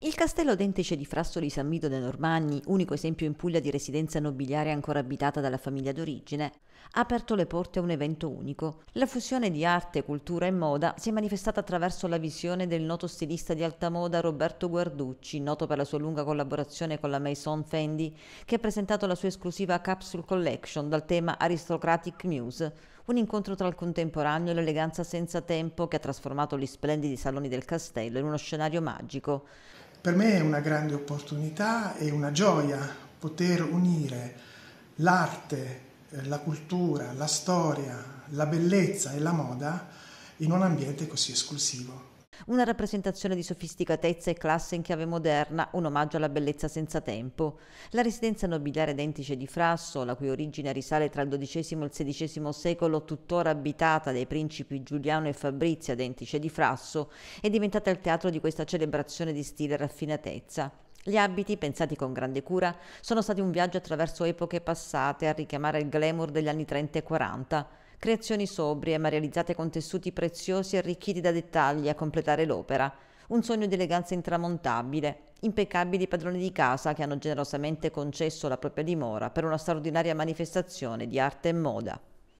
Il castello dentice di Frassoli San Mito dei Normanni, unico esempio in Puglia di residenza nobiliare ancora abitata dalla famiglia d'origine, ha aperto le porte a un evento unico. La fusione di arte, cultura e moda si è manifestata attraverso la visione del noto stilista di alta moda Roberto Guarducci, noto per la sua lunga collaborazione con la Maison Fendi, che ha presentato la sua esclusiva capsule collection dal tema Aristocratic Muse, un incontro tra il contemporaneo e l'eleganza senza tempo che ha trasformato gli splendidi saloni del castello in uno scenario magico. Per me è una grande opportunità e una gioia poter unire l'arte, eh, la cultura, la storia, la bellezza e la moda in un ambiente così esclusivo. Una rappresentazione di sofisticatezza e classe in chiave moderna, un omaggio alla bellezza senza tempo. La residenza nobiliare dentice di Frasso, la cui origine risale tra il XII e il XVI secolo, tuttora abitata dai principi Giuliano e Fabrizia dentice di Frasso, è diventata il teatro di questa celebrazione di stile e raffinatezza. Gli abiti, pensati con grande cura, sono stati un viaggio attraverso epoche passate a richiamare il glamour degli anni 30 e 40 creazioni sobrie ma realizzate con tessuti preziosi e arricchiti da dettagli a completare l'opera. Un sogno di eleganza intramontabile, impeccabili padroni di casa che hanno generosamente concesso la propria dimora per una straordinaria manifestazione di arte e moda.